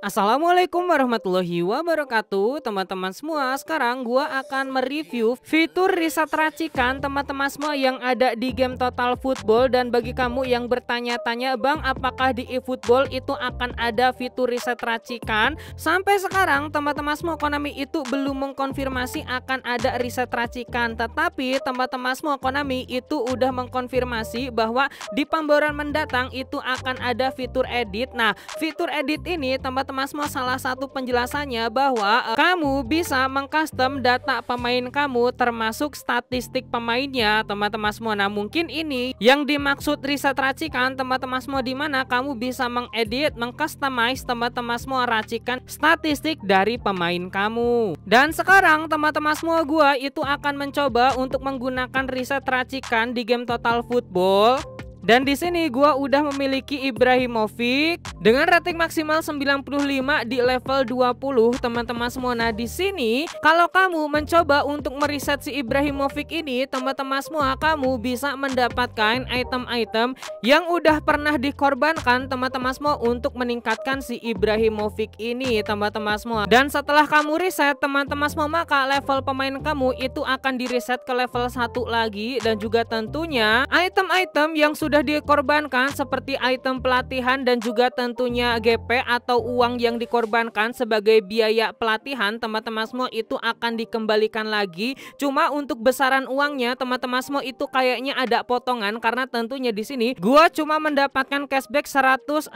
Assalamualaikum warahmatullahi wabarakatuh teman-teman semua sekarang gua akan mereview fitur riset racikan teman-teman semua yang ada di game Total Football dan bagi kamu yang bertanya-tanya Bang apakah di eFootball itu akan ada fitur riset racikan sampai sekarang teman-teman semua Konami itu belum mengkonfirmasi akan ada riset racikan tetapi teman-teman semua Konami itu udah mengkonfirmasi bahwa di pembaruan mendatang itu akan ada fitur edit nah fitur edit ini teman-teman teman-teman salah satu penjelasannya bahwa uh, kamu bisa mengcustom data pemain kamu termasuk statistik pemainnya teman-teman semua. Nah mungkin ini yang dimaksud riset racikan teman-teman semua di mana kamu bisa mengedit, mengcustomize teman-teman semua racikan statistik dari pemain kamu. Dan sekarang teman-teman semua gua itu akan mencoba untuk menggunakan riset racikan di game Total Football dan di sini gua udah memiliki Ibrahimovic dengan rating maksimal 95 di level 20. Teman-teman semua nah di sini kalau kamu mencoba untuk meriset si Ibrahimovic ini, teman-teman semua kamu bisa mendapatkan item-item yang udah pernah dikorbankan teman-teman semua untuk meningkatkan si Ibrahimovic ini, teman-teman semua. Dan setelah kamu riset, teman-teman semua maka level pemain kamu itu akan direset ke level satu lagi dan juga tentunya item-item yang sudah sudah dikorbankan seperti item pelatihan dan juga tentunya GP atau uang yang dikorbankan sebagai biaya pelatihan teman-teman semua itu akan dikembalikan lagi. Cuma untuk besaran uangnya teman-teman semua itu kayaknya ada potongan karena tentunya di sini gua cuma mendapatkan cashback 116.000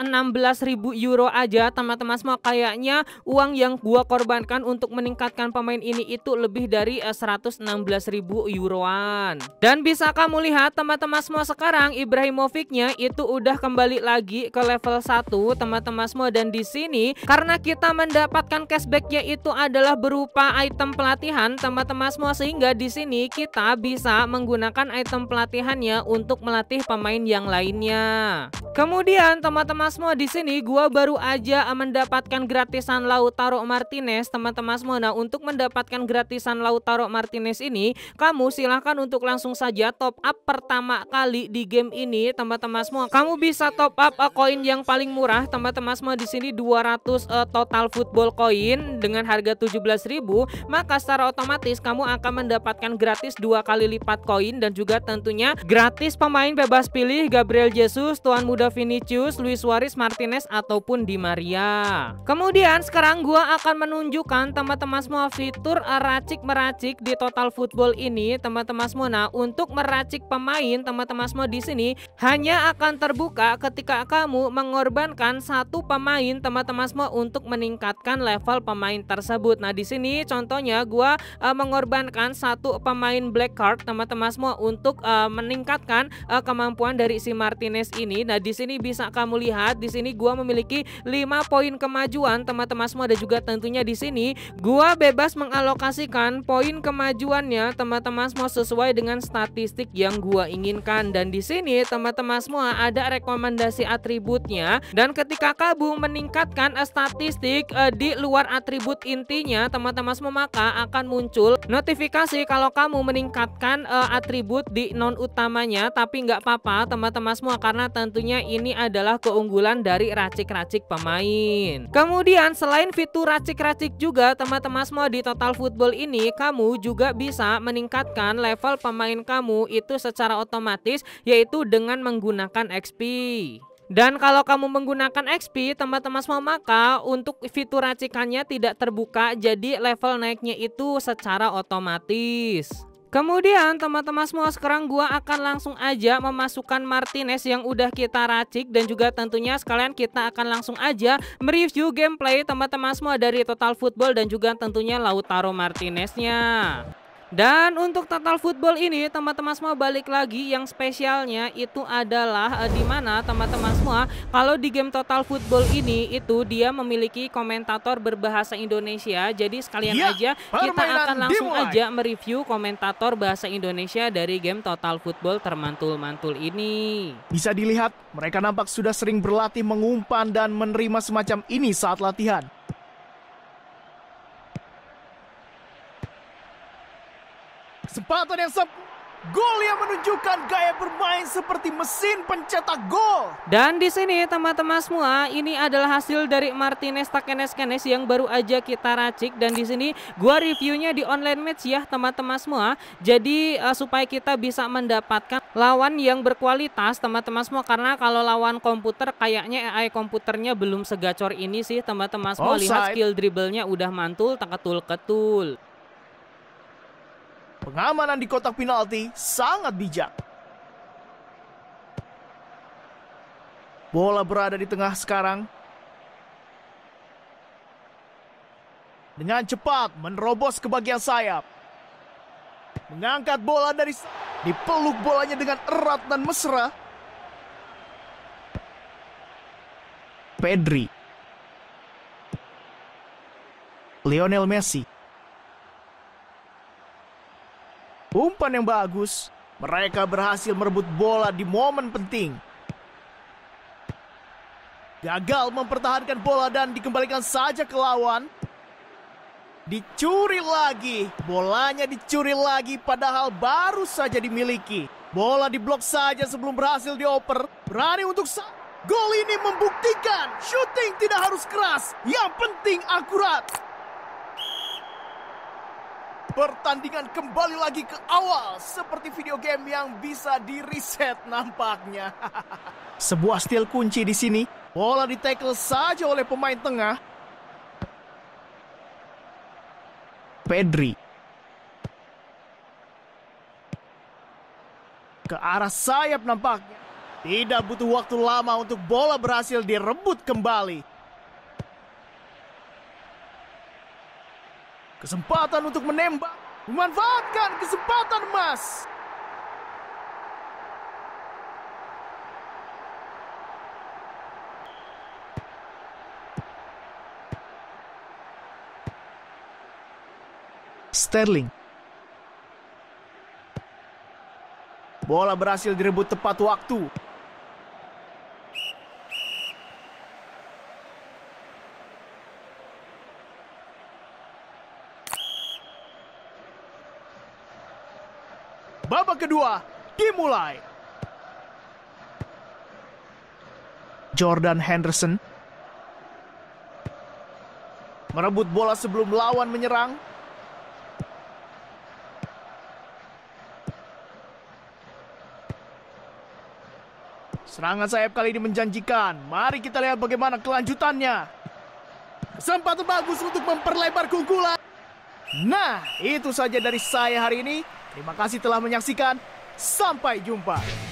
euro aja teman-teman semua kayaknya uang yang gua korbankan untuk meningkatkan pemain ini itu lebih dari 116.000 eh, euroan. Dan bisa kamu lihat teman-teman semua sekarang Ibrahim Ibrahimovicnya itu udah kembali lagi ke level 1 teman-teman semua dan di sini karena kita mendapatkan cashback itu adalah berupa item pelatihan teman-teman semua sehingga di sini kita bisa menggunakan item pelatihannya untuk melatih pemain yang lainnya. Kemudian teman-teman semua di sini gua baru aja mendapatkan gratisan Lautaro Martinez teman-teman semua. Nah, untuk mendapatkan gratisan Lautaro Martinez ini, kamu silahkan untuk langsung saja top up pertama kali di game ini sini teman-teman semua kamu bisa top up uh, koin yang paling murah teman-teman semua di sini 200 uh, total football koin dengan harga 17.000 maka secara otomatis kamu akan mendapatkan gratis dua kali lipat koin dan juga tentunya gratis pemain bebas pilih Gabriel Jesus, Tuan Muda Vinicius, Luis Suarez, Martinez ataupun Di Maria. Kemudian sekarang gua akan menunjukkan teman-teman semua fitur uh, racik meracik di total football ini teman-teman semua nah untuk meracik pemain teman-teman semua di sini hanya akan terbuka ketika kamu mengorbankan satu pemain teman-teman semua untuk meningkatkan level pemain tersebut. Nah, di sini contohnya gua e, mengorbankan satu pemain black card teman-teman semua untuk e, meningkatkan e, kemampuan dari si Martinez ini. Nah, di sini bisa kamu lihat di sini gua memiliki 5 poin kemajuan teman-teman semua dan juga tentunya di sini gua bebas mengalokasikan poin kemajuannya teman-teman semua sesuai dengan statistik yang gua inginkan dan di sini teman-teman semua ada rekomendasi atributnya dan ketika kamu meningkatkan eh, statistik eh, di luar atribut intinya teman-teman semua maka akan muncul notifikasi kalau kamu meningkatkan eh, atribut di non utamanya tapi nggak apa-apa teman-teman semua karena tentunya ini adalah keunggulan dari racik-racik pemain. Kemudian selain fitur racik-racik juga teman-teman semua di Total Football ini kamu juga bisa meningkatkan level pemain kamu itu secara otomatis yaitu dengan dengan menggunakan XP. Dan kalau kamu menggunakan XP, teman-teman semua maka untuk fitur racikannya tidak terbuka, jadi level naiknya itu secara otomatis. Kemudian teman-teman semua sekarang gua akan langsung aja memasukkan Martinez yang udah kita racik dan juga tentunya sekalian kita akan langsung aja mereview gameplay teman-teman semua dari Total Football dan juga tentunya Lautaro Martineznya. Dan untuk total football ini teman-teman semua balik lagi yang spesialnya itu adalah uh, di mana teman-teman semua kalau di game total football ini itu dia memiliki komentator berbahasa Indonesia. Jadi sekalian ya, aja kita akan langsung dimulai. aja mereview komentator bahasa Indonesia dari game total football termantul-mantul ini. Bisa dilihat mereka nampak sudah sering berlatih mengumpan dan menerima semacam ini saat latihan. Kesempatan yang sep Gol yang menunjukkan gaya bermain seperti mesin pencetak gol. Dan di sini teman-teman semua, ini adalah hasil dari Martinez Takenes-Kenes yang baru aja kita racik dan di sini gua reviewnya di online match ya teman-teman semua. Jadi uh, supaya kita bisa mendapatkan lawan yang berkualitas teman-teman semua karena kalau lawan komputer kayaknya AI komputernya belum segacor ini sih teman-teman semua. Oh, Lihat skill dribblenya udah mantul, ketul ketul Pengamanan di kotak penalti sangat bijak. Bola berada di tengah sekarang. Dengan cepat menerobos ke bagian sayap. Mengangkat bola dari dipeluk bolanya dengan erat dan mesra. Pedri. Lionel Messi. Umpan yang bagus. Mereka berhasil merebut bola di momen penting. Gagal mempertahankan bola dan dikembalikan saja ke lawan. Dicuri lagi. Bolanya dicuri lagi padahal baru saja dimiliki. Bola diblok saja sebelum berhasil dioper. Berani untuk sa Gol ini membuktikan shooting tidak harus keras, yang penting akurat. Pertandingan kembali lagi ke awal seperti video game yang bisa di-reset nampaknya. Sebuah steal kunci di sini. Bola ditackle saja oleh pemain tengah. Pedri. Ke arah sayap nampaknya. Tidak butuh waktu lama untuk bola berhasil direbut kembali. Kesempatan untuk menembak. Memanfaatkan kesempatan emas. Sterling. Bola berhasil direbut tepat waktu. Babak kedua dimulai. Jordan Henderson merebut bola sebelum lawan menyerang. Serangan sayap kali ini menjanjikan. Mari kita lihat bagaimana kelanjutannya. Kesempatan bagus untuk memperlebar keunggulan. Nah, itu saja dari saya hari ini. Terima kasih telah menyaksikan. Sampai jumpa.